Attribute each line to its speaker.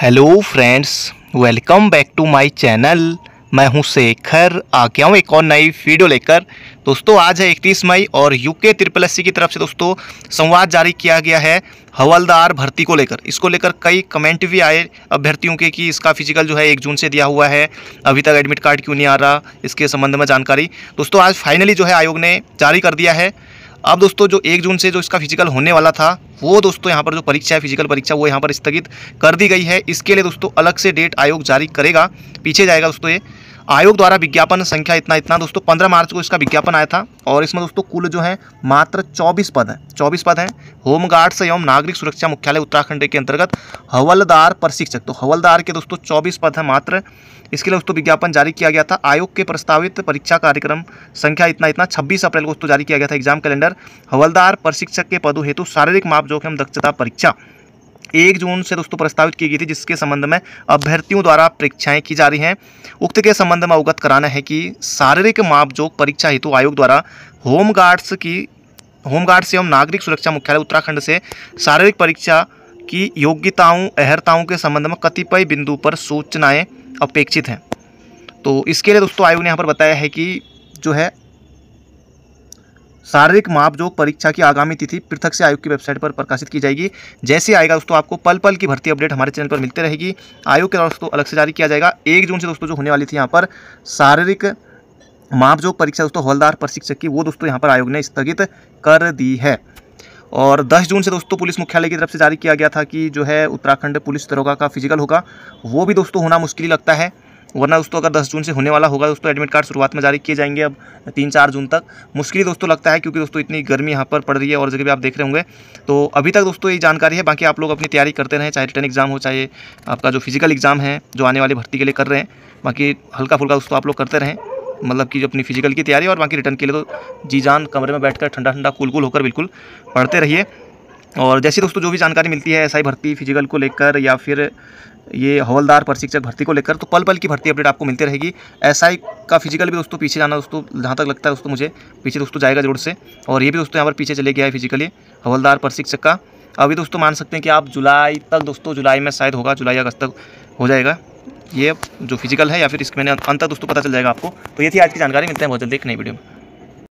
Speaker 1: hello friends welcome back to my channel मैं हूं शेखर आ गया हूं एक और नई वीडियो लेकर दोस्तों आज है इकतीस मई और यूके त्रिपल एस की तरफ से दोस्तों संवाद जारी किया गया है हवलदार भर्ती को लेकर इसको लेकर कई कमेंट भी आए अभ्यर्थियों के कि इसका फिजिकल जो है एक जून से दिया हुआ है अभी तक एडमिट कार्ड क्यों नहीं आ रहा इसके संबंध में जानकारी दोस्तों आज फाइनली जो है आयोग ने जारी कर दिया है अब दोस्तों जो एक जून से जो इसका फिजिकल होने वाला था वो दोस्तों यहाँ पर जो परीक्षा है फिजिकल परीक्षा वो यहाँ पर स्थगित कर दी गई है इसके लिए दोस्तों अलग से डेट आयोग जारी करेगा पीछे जाएगा दोस्तों ये आयोग द्वारा विज्ञापन संख्या इतना इतना दोस्तों पंद्रह मार्च को इसका विज्ञापन आया था और इसमें दोस्तों कुल जो है मात्र चौबीस पद हैं चौबीस पद हैं होमगार्ड्स एवं नागरिक सुरक्षा मुख्यालय उत्तराखंड के अंतर्गत हवलदार प्रशिक्षक तो हवलदार के दोस्तों चौबीस पद हैं मात्र इसके लिए दोस्तों विज्ञापन जारी किया गया था आयोग के प्रस्तावित परीक्षा कार्यक्रम संख्या इतना इतना छब्बीस अप्रैल को दोस्तों जारी किया गया था एग्जाम कैलेंडर हवलदार प्रशिक्षक के पदों हेतु शारीरिक माप जोखिम दक्षता परीक्षा एक जून से दोस्तों प्रस्तावित की गई थी जिसके संबंध में अभ्यर्थियों द्वारा परीक्षाएं की जा रही हैं उक्त के संबंध में अवगत कराना है कि शारीरिक मापजोक परीक्षा हेतु आयोग द्वारा होमगार्ड्स की होमगार्ड्स एवं नागरिक सुरक्षा मुख्यालय उत्तराखंड से शारीरिक परीक्षा की योग्यताओं अहर्ताओं के संबंध में कतिपय बिंदु पर सूचनाएँ अपेक्षित हैं तो इसके लिए दोस्तों आयोग ने यहाँ पर बताया है कि जो है शारीरिक मापजोक परीक्षा की आगामी तिथि पृथक से आयोग की वेबसाइट पर प्रकाशित की जाएगी जैसे आएगा दोस्तों आपको पल पल की भर्ती अपडेट हमारे चैनल पर मिलते रहेगी आयोग के द्वारा दोस्तों अलग से जारी किया जाएगा एक जून से दोस्तों जो होने वाली थी यहाँ पर शारीरिक माप जो परीक्षा दोस्तों हवलदार प्रशिक्षक की वो दोस्तों यहाँ पर आयोग ने स्थगित कर दी है और 10 जून से दोस्तों पुलिस मुख्यालय की तरफ से जारी किया गया था कि जो है उत्तराखंड पुलिस दरोगा का फिजिकल होगा वो भी दोस्तों होना मुश्किल लगता है वरना दोस्तों अगर दस जून से होने वाला होगा दोस्तों एडमिट कार्ड शुरुआत में जारी किए जाएंगे अब तीन चार जून तक मुश्किल दोस्तों लगता है क्योंकि दोस्तों इतनी गर्मी यहाँ पर पड़ रही है और जगह भी आप देख रहे होंगे तो अभी तक दोस्तों ये जानकारी है बाकी आप लोग अपनी तैयारी करते रहें चाहे रिटर्न एग्जाम हो चाहे आपका जो फिजिकल एग्जाम है जो आने वाली भर्ती के लिए कर रहे हैं बाकी हल्का फुल्का दोस्तों आप लोग करते रहें मतलब कि जो अपनी फिजिकल की तैयारी और बाकी रिटर्न के लिए तो जी जान कमरे में बैठकर ठंडा ठंडा कूल कूल होकर बिल्कुल पढ़ते रहिए और जैसे दोस्तों जो भी जानकारी मिलती है ही भर्ती फिजिकल को लेकर या फिर ये हवलदार प्रशिक्षक भर्ती को लेकर तो पल पल की भर्ती अपडेट आपको मिलती रहेगी एसआई का फिजिकल भी दोस्तों पीछे जाना दोस्तों जहाँ तक लगता है दोस्तों मुझे पीछे दोस्तों जाएगा जोर से और ये भी दोस्तों यहाँ पर पीछे चले गया है फिजिकली हवलदार प्रशिक्षक का अभी दोस्तों मान सकते हैं कि आप जुलाई तक दोस्तों जुलाई में शायद होगा जुलाई अगस्त तक हो जाएगा ये जो फिजिकल है या फिर इसके मैंने अंत दोस्तों पता चल जाएगा आपको तो ये थी आज की जानकारी मिलते हैं बहुत जल्दी एक नई वीडियो में